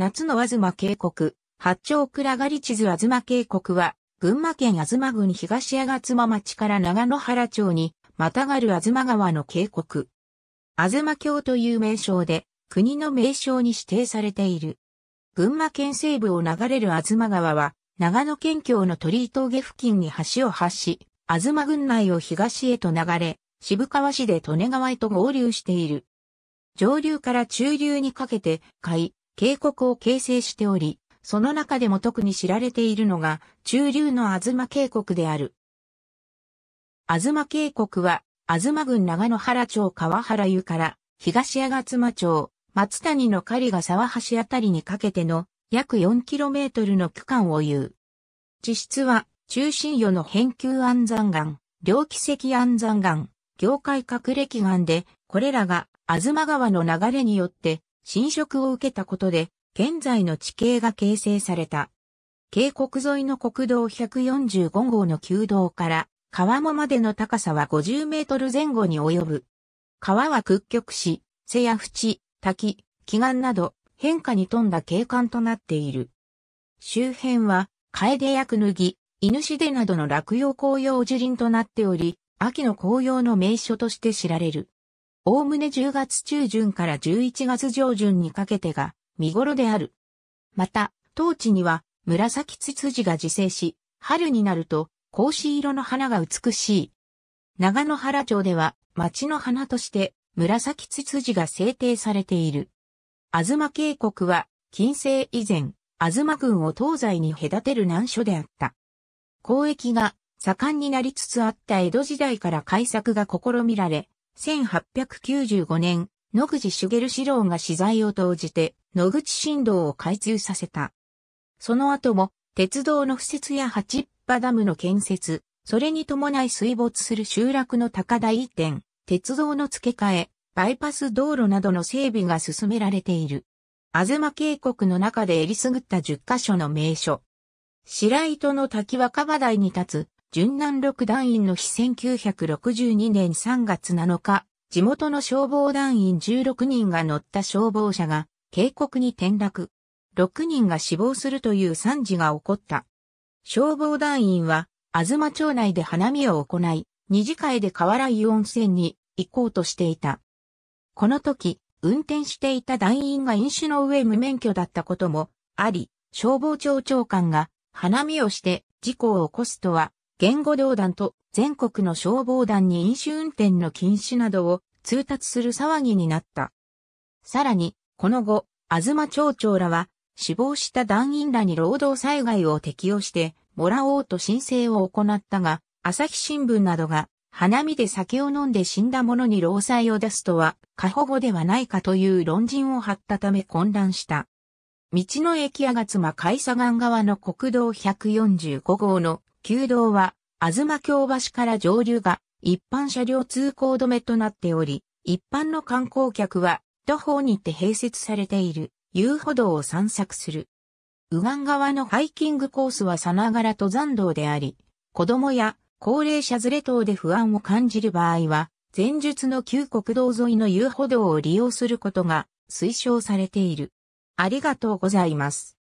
夏の東渓谷、八丁倉狩地図東渓谷は、群馬県東郡東吾妻町から長野原町に、またがる東川の渓谷。東京という名称で、国の名称に指定されている。群馬県西部を流れる東川は、長野県境の鳥居峠付近に橋を発し、東郡内を東へと流れ、渋川市で利根川へと合流している。上流から中流にかけて、海、渓谷を形成しており、その中でも特に知られているのが、中流の東渓谷である。東渓谷は、東郡長野原町川原湯から、東吾妻町、松谷の狩が沢橋あたりにかけての、約 4km の区間を言う。地質は、中心予の変級安山岩、両奇跡安山岩、業界隠れ岩で、これらが、東川の流れによって、侵食を受けたことで、現在の地形が形成された。渓谷沿いの国道145号の旧道から川間までの高さは50メートル前後に及ぶ。川は屈曲し、瀬や淵、滝、奇岩など変化に富んだ景観となっている。周辺は、楓やくぬぎ、犬しでなどの落葉紅葉樹林となっており、秋の紅葉の名所として知られる。おおむね10月中旬から11月上旬にかけてが見頃である。また、当地には紫ツツジが自生し、春になると格子色の花が美しい。長野原町では町の花として紫ツツジが制定されている。あずま渓谷は近世以前、あずま郡を東西に隔てる難所であった。交易が盛んになりつつあった江戸時代から開作が試みられ、1895年、野口茂四郎が資材を投じて、野口新道を開通させた。その後も、鉄道の敷設や八ッダムの建設、それに伴い水没する集落の高台移転、鉄道の付け替え、バイパス道路などの整備が進められている。あずま渓谷の中でえりすぐった10カ所の名所。白糸の滝若葉台に立つ順南六団員の日1962年3月7日、地元の消防団員16人が乗った消防車が渓谷に転落。6人が死亡するという惨事が起こった。消防団員は、あずま町内で花見を行い、二次会で河原湯温泉に行こうとしていた。この時、運転していた団員が飲酒の上無免許だったこともあり、消防庁長官が花見をして事故を起こすとは言語道団と全国の消防団に飲酒運転の禁止などを通達する騒ぎになった。さらに、この後、あずま町長らは、死亡した団員らに労働災害を適用して、もらおうと申請を行ったが、朝日新聞などが、花見で酒を飲んで死んだ者に労災を出すとは、過保護ではないかという論陣を張ったため混乱した。道の駅つ妻海左岸側の国道145号の旧道は、あずま京橋から上流が一般車両通行止めとなっており、一般の観光客は徒歩にて併設されている遊歩道を散策する。右岸側のハイキングコースはさながら登山道であり、子供や高齢者連れ等で不安を感じる場合は、前述の旧国道沿いの遊歩道を利用することが推奨されている。ありがとうございます。